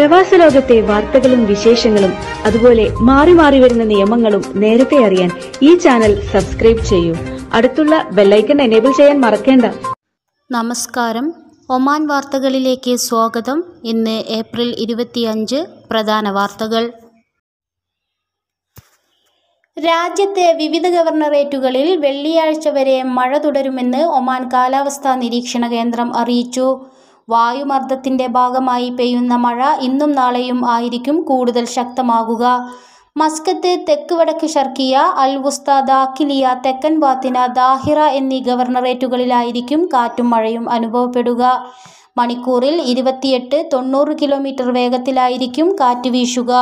പ്രവാസ ലോകത്തെ വാർത്തകളും വിശേഷങ്ങളും അതുപോലെ മാറി മാറി വരുന്ന നിയമങ്ങളും നേരത്തെ അറിയാൻ ഈ ചാനൽ സബ്സ്ക്രൈബ് ചെയ്യൂ അടുത്തുള്ള ബെല്ലൈക്കൺ എനേബിൾ ചെയ്യാൻ മറക്കേണ്ട നമസ്കാരം ഒമാൻ വാർത്തകളിലേക്ക് സ്വാഗതം ഇന്ന് ഏപ്രിൽ ഇരുപത്തിയഞ്ച് പ്രധാന വാർത്തകൾ രാജ്യത്തെ വിവിധ ഗവർണറേറ്റുകളിൽ വെള്ളിയാഴ്ച വരെ മഴ തുടരുമെന്ന് ഒമാൻ കാലാവസ്ഥാ നിരീക്ഷണ കേന്ദ്രം അറിയിച്ചു വായുമർദ്ദത്തിന്റെ ഭാഗമായി പെയ്യുന്ന മഴ ഇന്നും നാളെയും ആയിരിക്കും കൂടുതൽ ശക്തമാകുക മസ്കത്ത് തെക്ക് വടക്ക് ഷർക്കിയ അൽവുസ്ത ദാഖിലിയ തെക്കൻ ബാത്തിന ദാഹിറ എന്നീ ഗവർണറേറ്റുകളിലായിരിക്കും കാറ്റും മഴയും അനുഭവപ്പെടുക മണിക്കൂറിൽ ഇരുപത്തിയെട്ട് തൊണ്ണൂറ് കിലോമീറ്റർ വേഗത്തിലായിരിക്കും കാറ്റ് വീശുക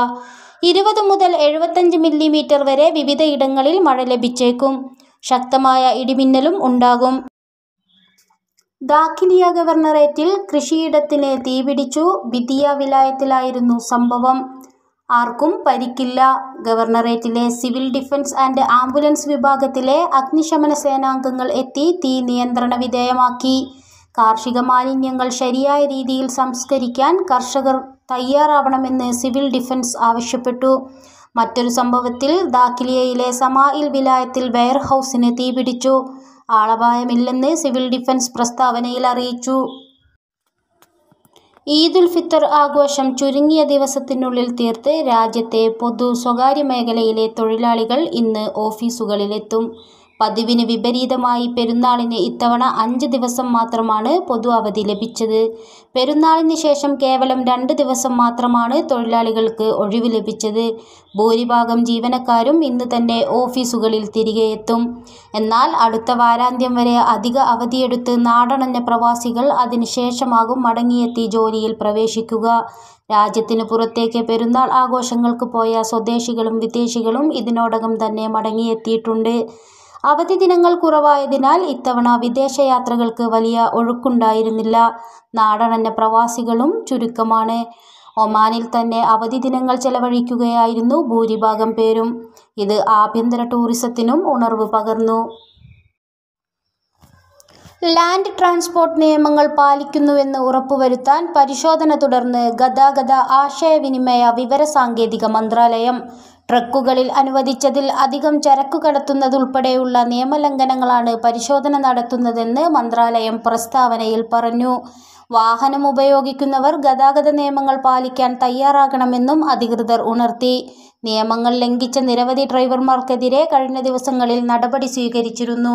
ഇരുപത് മുതൽ എഴുപത്തഞ്ച് മില്ലിമീറ്റർ വരെ വിവിധയിടങ്ങളിൽ മഴ ലഭിച്ചേക്കും ശക്തമായ ഇടിമിന്നലും ഉണ്ടാകും ദാഖിലിയ ഗവർണറേറ്റിൽ കൃഷിയിടത്തിന് തീപിടിച്ചു ബിദിയ വിലായത്തിലായിരുന്നു സംഭവം ആർക്കും പരിക്കില്ല ഗവർണറേറ്റിലെ സിവിൽ ഡിഫൻസ് ആൻഡ് ആംബുലൻസ് വിഭാഗത്തിലെ അഗ്നിശമന സേനാംഗങ്ങൾ എത്തി തീ നിയന്ത്രണ വിധേയമാക്കി കാർഷിക മാലിന്യങ്ങൾ ശരിയായ രീതിയിൽ സംസ്കരിക്കാൻ കർഷകർ തയ്യാറാവണമെന്ന് സിവിൽ ഡിഫൻസ് ആവശ്യപ്പെട്ടു മറ്റൊരു സംഭവത്തിൽ ദാഖിലിയയിലെ സമായിൽ വിലായത്തിൽ വെയർഹൌസിന് തീപിടിച്ചു ആളപായമില്ലെന്ന് സിവിൽ ഡിഫൻസ് പ്രസ്താവനയിൽ അറിയിച്ചു ഈദുൽ ഫിത്തർ ആഘോഷം ചുരുങ്ങിയ ദിവസത്തിനുള്ളിൽ തീർത്ത് രാജ്യത്തെ പൊതു സ്വകാര്യ മേഖലയിലെ തൊഴിലാളികൾ ഇന്ന് ഓഫീസുകളിലെത്തും പതിവിന് വിപരീതമായി പെരുന്നാളിന് ഇത്തവണ അഞ്ച് ദിവസം മാത്രമാണ് പൊതു അവധി ലഭിച്ചത് പെരുന്നാളിന് ശേഷം കേവലം രണ്ട് ദിവസം മാത്രമാണ് തൊഴിലാളികൾക്ക് ഒഴിവ് ലഭിച്ചത് ഭൂരിഭാഗം ജീവനക്കാരും ഇന്ന് തന്നെ ഓഫീസുകളിൽ തിരികെ എത്തും എന്നാൽ അടുത്ത വാരാന്ത്യം വരെ അധിക അവധിയെടുത്ത് നാടണഞ്ഞ പ്രവാസികൾ അതിനുശേഷമാകും മടങ്ങിയെത്തി ജോലിയിൽ പ്രവേശിക്കുക രാജ്യത്തിന് പുറത്തേക്ക് പെരുന്നാൾ ആഘോഷങ്ങൾക്ക് പോയ സ്വദേശികളും വിദേശികളും ഇതിനോടകം തന്നെ മടങ്ങിയെത്തിയിട്ടുണ്ട് അവധി ദിനങ്ങൾ കുറവായതിനാൽ ഇത്തവണ വിദേശയാത്രകൾക്ക് വലിയ ഒഴുക്കുണ്ടായിരുന്നില്ല നാടണഞ്ഞ പ്രവാസികളും ചുരുക്കമാണ് ഒമാനിൽ തന്നെ അവധി ദിനങ്ങൾ ചെലവഴിക്കുകയായിരുന്നു ഭൂരിഭാഗം പേരും ഇത് ആഭ്യന്തര ടൂറിസത്തിനും ഉണർവ് പകർന്നു ലാൻഡ് ട്രാൻസ്പോർട്ട് നിയമങ്ങൾ പാലിക്കുന്നുവെന്ന് ഉറപ്പുവരുത്താൻ പരിശോധന തുടർന്ന് ഗതാഗത ആശയവിനിമയ വിവരസാങ്കേതിക മന്ത്രാലയം ട്രക്കുകളിൽ അനുവദിച്ചതിൽ അധികം ചരക്കു കടത്തുന്നതുൾപ്പെടെയുള്ള നിയമലംഘനങ്ങളാണ് പരിശോധന നടത്തുന്നതെന്ന് മന്ത്രാലയം പ്രസ്താവനയിൽ പറഞ്ഞു വാഹനം ഉപയോഗിക്കുന്നവർ ഗതാഗത നിയമങ്ങൾ പാലിക്കാൻ തയ്യാറാകണമെന്നും അധികൃതർ ഉണർത്തി നിയമങ്ങൾ ലംഘിച്ച നിരവധി ഡ്രൈവർമാർക്കെതിരെ കഴിഞ്ഞ ദിവസങ്ങളിൽ നടപടി സ്വീകരിച്ചിരുന്നു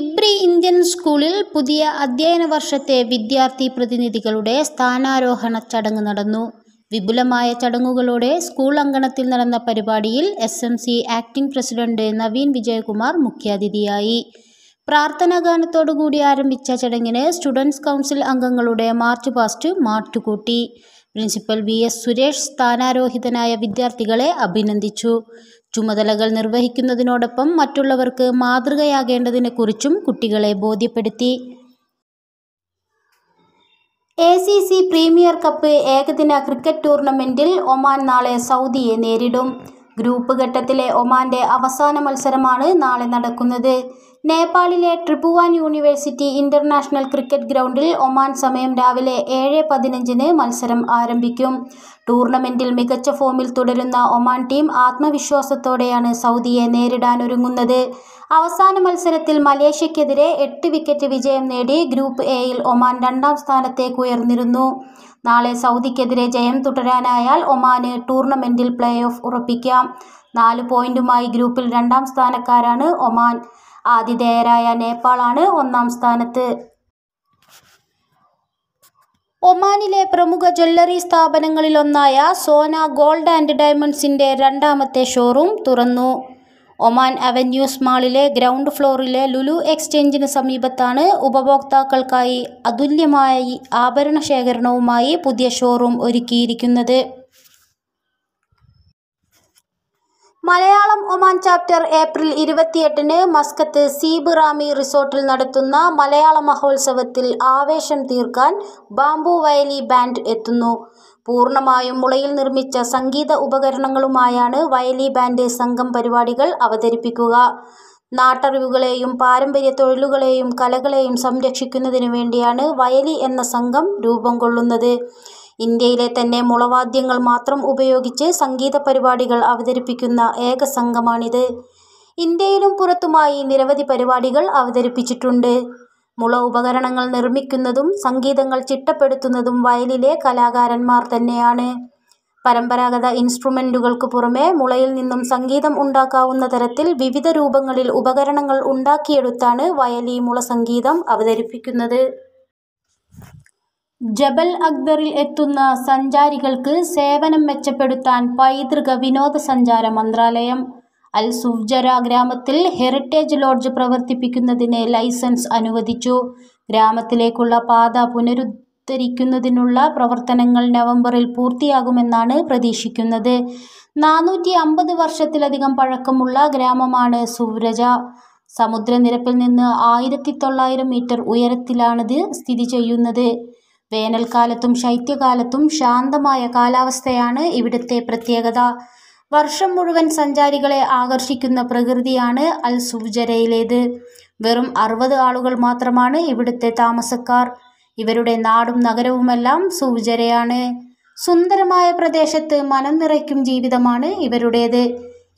ഇബ്രി ഇന്ത്യൻ സ്കൂളിൽ പുതിയ അധ്യയന വർഷത്തെ വിദ്യാർത്ഥി പ്രതിനിധികളുടെ സ്ഥാനാരോഹണ ചടങ്ങ് നടന്നു വിപുലമായ ചടങ്ങുകളോടെ സ്കൂൾ അങ്കണത്തിൽ നടന്ന പരിപാടിയിൽ S M C acting president Naveen Vijayakumar മുഖ്യാതിഥിയായി പ്രാർത്ഥനാ ഗാനത്തോടുകൂടി ആരംഭിച്ച ചടങ്ങിന് സ്റ്റുഡൻസ് കൗൺസിൽ അംഗങ്ങളുടെ മാർച്ച് പാസ്റ്റ് മാറ്റുകൂട്ടി കൂട്ടി പ്രിൻസിപ്പൽ വി എസ് സുരേഷ് സ്ഥാനാരോഹിതനായ വിദ്യാർത്ഥികളെ അഭിനന്ദിച്ചു ചുമതലകൾ നിർവഹിക്കുന്നതിനോടൊപ്പം മറ്റുള്ളവർക്ക് മാതൃകയാകേണ്ടതിനെക്കുറിച്ചും കുട്ടികളെ ബോധ്യപ്പെടുത്തി A C C premier cup ഏകദിന ക്രിക്കറ്റ് ടൂർണമെൻറ്റിൽ ഒമാൻ നാളെ സൗദിയെ നേരിടും ഗ്രൂപ്പ് ഘട്ടത്തിലെ ഒമാൻ്റെ അവസാന മത്സരമാണ് നാളെ നടക്കുന്നത് നേപ്പാളിലെ ട്രിബുവാൻ യൂണിവേഴ്സിറ്റി ഇൻ്റർനാഷണൽ ക്രിക്കറ്റ് ഗ്രൗണ്ടിൽ ഒമാൻ സമയം രാവിലെ ഏഴ് പതിനഞ്ചിന് മത്സരം ആരംഭിക്കും ടൂർണമെൻറ്റിൽ മികച്ച ഫോമിൽ തുടരുന്ന ഒമാൻ ടീം ആത്മവിശ്വാസത്തോടെയാണ് സൗദിയെ നേരിടാനൊരുങ്ങുന്നത് അവസാന മത്സരത്തിൽ മലേഷ്യക്കെതിരെ എട്ട് വിക്കറ്റ് വിജയം നേടി ഗ്രൂപ്പ് എയിൽ ഒമാൻ രണ്ടാം സ്ഥാനത്തേക്ക് ഉയർന്നിരുന്നു നാളെ സൗദിക്കെതിരെ ജയം തുടരാനായാൽ ഒമാന് ടൂർണമെൻറ്റിൽ പ്ലേ ഓഫ് ഉറപ്പിക്കാം നാല് പോയിന്റുമായി ഗ്രൂപ്പിൽ രണ്ടാം സ്ഥാനക്കാരാണ് ഒമാൻ ആതിഥേയരായ നേപ്പാളാണ് ഒന്നാം സ്ഥാനത്ത് ഒമാനിലെ പ്രമുഖ ജ്വല്ലറി സ്ഥാപനങ്ങളിലൊന്നായ സോന ഗോൾഡ് ആൻഡ് ഡയമണ്ട്സിൻ്റെ രണ്ടാമത്തെ ഷോറൂം തുറന്നു ഒമാൻ അവന്യൂസ് മാളിലെ ഗ്രൗണ്ട് ഫ്ലോറിലെ ലുലു എക്സ്ചേഞ്ചിന് സമീപത്താണ് ഉപഭോക്താക്കൾക്കായി അതുല്യമായ ആഭരണ ശേഖരണവുമായി പുതിയ ഷോറൂം ഒരുക്കിയിരിക്കുന്നത് മലയാളം ഒമാൻ ചാപ്റ്റർ ഏപ്രിൽ ഇരുപത്തിയെട്ടിന് മസ്കത്ത് സീബ് റിസോർട്ടിൽ നടത്തുന്ന മലയാള മഹോത്സവത്തിൽ ആവേശം തീർക്കാൻ ബാംബു വയലി ബാൻഡ് എത്തുന്നു പൂർണ്ണമായും മുളയിൽ നിർമ്മിച്ച സംഗീത ഉപകരണങ്ങളുമായാണ് വയലി ബാൻഡ് സംഘം പരിപാടികൾ അവതരിപ്പിക്കുക നാട്ടറിവുകളെയും പാരമ്പര്യ തൊഴിലുകളെയും കലകളെയും സംരക്ഷിക്കുന്നതിനു വേണ്ടിയാണ് വയലി എന്ന സംഘം രൂപം കൊള്ളുന്നത് ഇന്ത്യയിലെ തന്നെ മുളവാദ്യങ്ങൾ മാത്രം ഉപയോഗിച്ച് സംഗീത പരിപാടികൾ അവതരിപ്പിക്കുന്ന ഏക സംഘമാണിത് ഇന്ത്യയിലും പുറത്തുമായി നിരവധി പരിപാടികൾ അവതരിപ്പിച്ചിട്ടുണ്ട് മുള ഉപകരണങ്ങൾ നിർമ്മിക്കുന്നതും സംഗീതങ്ങൾ ചിട്ടപ്പെടുത്തുന്നതും വയലിലെ കലാകാരന്മാർ തന്നെയാണ് പരമ്പരാഗത ഇൻസ്ട്രുമെൻറ്റുകൾക്ക് പുറമെ മുളയിൽ നിന്നും സംഗീതം ഉണ്ടാക്കാവുന്ന തരത്തിൽ വിവിധ രൂപങ്ങളിൽ ഉപകരണങ്ങൾ ഉണ്ടാക്കിയെടുത്താണ് വയലി മുള സംഗീതം അവതരിപ്പിക്കുന്നത് ജബൽ അക്ബറിൽ എത്തുന്ന സഞ്ചാരികൾക്ക് സേവനം മെച്ചപ്പെടുത്താൻ പൈതൃക വിനോദസഞ്ചാര മന്ത്രാലയം അൽ സുഫ്ജര ഗ്രാമത്തിൽ ഹെറിറ്റേജ് ലോഡ്ജ് പ്രവർത്തിപ്പിക്കുന്നതിന് ലൈസൻസ് അനുവദിച്ചു ഗ്രാമത്തിലേക്കുള്ള പാത പുനരുദ്ധരിക്കുന്നതിനുള്ള പ്രവർത്തനങ്ങൾ നവംബറിൽ പൂർത്തിയാകുമെന്നാണ് പ്രതീക്ഷിക്കുന്നത് നാനൂറ്റി അമ്പത് വർഷത്തിലധികം പഴക്കമുള്ള ഗ്രാമമാണ് സുവ്രജ സമുദ്രനിരപ്പിൽ നിന്ന് ആയിരത്തി തൊള്ളായിരം മീറ്റർ ഉയരത്തിലാണിത് സ്ഥിതി ചെയ്യുന്നത് വേനൽക്കാലത്തും ശൈത്യകാലത്തും ശാന്തമായ കാലാവസ്ഥയാണ് ഇവിടുത്തെ പ്രത്യേകത വർഷം മുഴുവൻ സഞ്ചാരികളെ ആകർഷിക്കുന്ന പ്രകൃതിയാണ് അൽ സുജരയിലേത് വെറും അറുപത് ആളുകൾ മാത്രമാണ് ഇവിടുത്തെ താമസക്കാർ ഇവരുടെ നാടും നഗരവുമെല്ലാം സൂചരയാണ് സുന്ദരമായ പ്രദേശത്ത് മനം നിറയ്ക്കും ജീവിതമാണ് ഇവരുടേത്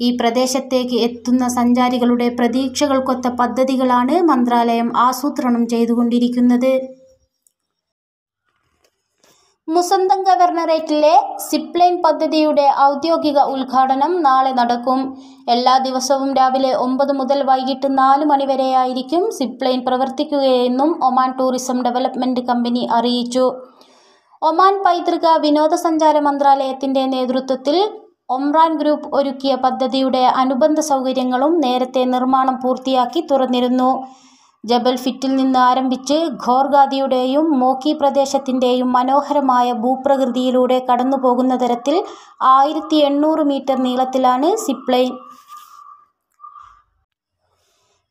ഈ പ്രദേശത്തേക്ക് എത്തുന്ന സഞ്ചാരികളുടെ പ്രതീക്ഷകൾക്കൊത്ത പദ്ധതികളാണ് മന്ത്രാലയം ആസൂത്രണം ചെയ്തുകൊണ്ടിരിക്കുന്നത് മുസന്തം ഗവർണറേറ്റിലെ സിപ്ലൈൻ പദ്ധതിയുടെ ഔദ്യോഗിക ഉദ്ഘാടനം നാളെ നടക്കും എല്ലാ ദിവസവും രാവിലെ ഒമ്പത് മുതൽ വൈകിട്ട് നാല് മണിവരെയായിരിക്കും സിപ്ലൈൻ പ്രവർത്തിക്കുകയെന്നും ഒമാൻ ടൂറിസം ഡെവലപ്മെൻറ്റ് കമ്പനി അറിയിച്ചു ഒമാൻ പൈതൃക വിനോദസഞ്ചാര മന്ത്രാലയത്തിൻ്റെ നേതൃത്വത്തിൽ ഒമ്രാൻ ഗ്രൂപ്പ് ഒരുക്കിയ പദ്ധതിയുടെ അനുബന്ധ സൗകര്യങ്ങളും നേരത്തെ നിർമ്മാണം പൂർത്തിയാക്കി തുറന്നിരുന്നു ജബൽ ഫിറ്റിൽ നിന്ന് ആരംഭിച്ച് ഖോർഗാദിയുടെയും മോക്കി പ്രദേശത്തിൻ്റെയും മനോഹരമായ ഭൂപ്രകൃതിയിലൂടെ കടന്നുപോകുന്ന തരത്തിൽ ആയിരത്തി എണ്ണൂറ് മീറ്റർ നീളത്തിലാണ് സിപ്ലൈൻ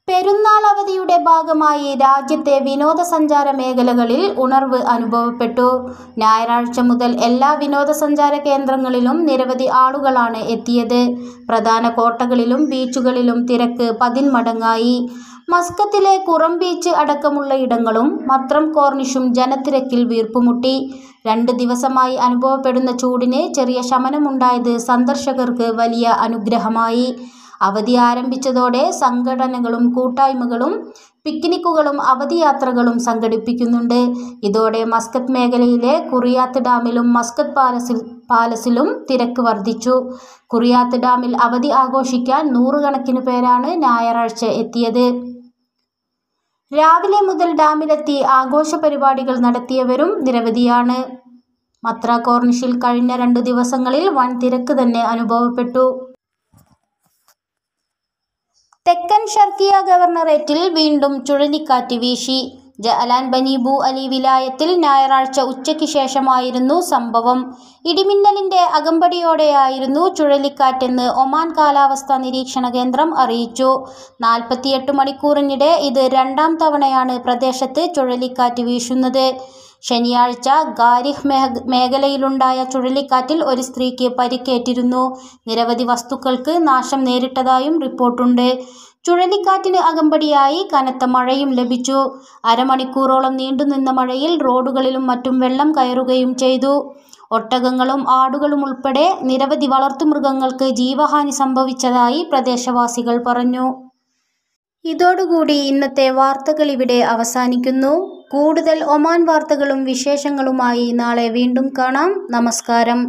പെരുന്നാൾ അവധിയുടെ ഭാഗമായി രാജ്യത്തെ വിനോദസഞ്ചാര മേഖലകളിൽ ഉണർവ് അനുഭവപ്പെട്ടു ഞായറാഴ്ച മുതൽ എല്ലാ വിനോദസഞ്ചാര കേന്ദ്രങ്ങളിലും നിരവധി ആളുകളാണ് എത്തിയത് പ്രധാന കോട്ടകളിലും ബീച്ചുകളിലും തിരക്ക് പതിന്മടങ്ങായി മസ്കത്തിലെ കുറം ബീച്ച് അടക്കമുള്ള ഇടങ്ങളും മത്രം കോർണിഷും ജനത്തിരക്കിൽ വീർപ്പുമുട്ടി രണ്ട് ദിവസമായി അനുഭവപ്പെടുന്ന ചൂടിന് ചെറിയ ശമനമുണ്ടായത് സന്ദർശകർക്ക് വലിയ അനുഗ്രഹമായി അവധി ആരംഭിച്ചതോടെ സംഘടനകളും കൂട്ടായ്മകളും പിക്നിക്കുകളും അവധിയാത്രകളും സംഘടിപ്പിക്കുന്നുണ്ട് ഇതോടെ മസ്കത്ത് മേഖലയിലെ കുറിയാത്ത് ഡാമിലും മസ്കത്ത് പാലസിൽ പാലസിലും തിരക്ക് വർദ്ധിച്ചു കുറിയാത്ത് ഡാമിൽ അവധി ആഘോഷിക്കാൻ നൂറുകണക്കിന് പേരാണ് ഞായറാഴ്ച എത്തിയത് രാവിലെ മുതൽ ഡാമിലെത്തി ആഘോഷ പരിപാടികൾ നടത്തിയവരും നിരവധിയാണ് മത്ര കോർണിഷിൽ കഴിഞ്ഞ രണ്ടു ദിവസങ്ങളിൽ വൻ തിരക്ക് തന്നെ അനുഭവപ്പെട്ടു തെക്കൻ ഷർക്കിയ ഗവർണറേറ്റിൽ വീണ്ടും ചുഴലിക്കാറ്റ് വീശി ജഅലാൻ ബനീബു അലി വിലായത്തിൽ ഞായറാഴ്ച ഉച്ചയ്ക്ക് ശേഷമായിരുന്നു സംഭവം ഇടിമിന്നലിന്റെ അകമ്പടിയോടെയായിരുന്നു ചുഴലിക്കാറ്റെന്ന് ഒമാൻ കാലാവസ്ഥാ നിരീക്ഷണ കേന്ദ്രം അറിയിച്ചു നാൽപ്പത്തിയെട്ട് മണിക്കൂറിനിടെ ഇത് രണ്ടാം തവണയാണ് പ്രദേശത്ത് ചുഴലിക്കാറ്റ് വീശുന്നത് ശനിയാഴ്ച ഗാരിഹ് മേഖലയിലുണ്ടായ ചുഴലിക്കാറ്റിൽ ഒരു സ്ത്രീക്ക് പരിക്കേറ്റിരുന്നു നിരവധി വസ്തുക്കൾക്ക് നാശം നേരിട്ടതായും റിപ്പോർട്ടുണ്ട് ചുഴലിക്കാറ്റിന് അകമ്പടിയായി കനത്ത മഴയും ലഭിച്ചു അരമണിക്കൂറോളം നീണ്ടുനിന്ന മഴയിൽ റോഡുകളിലും മറ്റും വെള്ളം കയറുകയും ചെയ്തു ഒട്ടകങ്ങളും ആടുകളും ഉൾപ്പെടെ നിരവധി വളർത്തുമൃഗങ്ങൾക്ക് ജീവഹാനി സംഭവിച്ചതായി പ്രദേശവാസികൾ പറഞ്ഞു ഇതോടുകൂടി ഇന്നത്തെ വാർത്തകൾ ഇവിടെ അവസാനിക്കുന്നു കൂടുതൽ ഒമാൻ വാർത്തകളും വിശേഷങ്ങളുമായി നാളെ വീണ്ടും കാണാം നമസ്കാരം